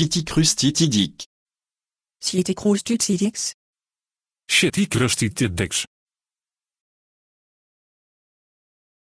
Citycrustitidex. Citycrustitidex. Citycrustitidex.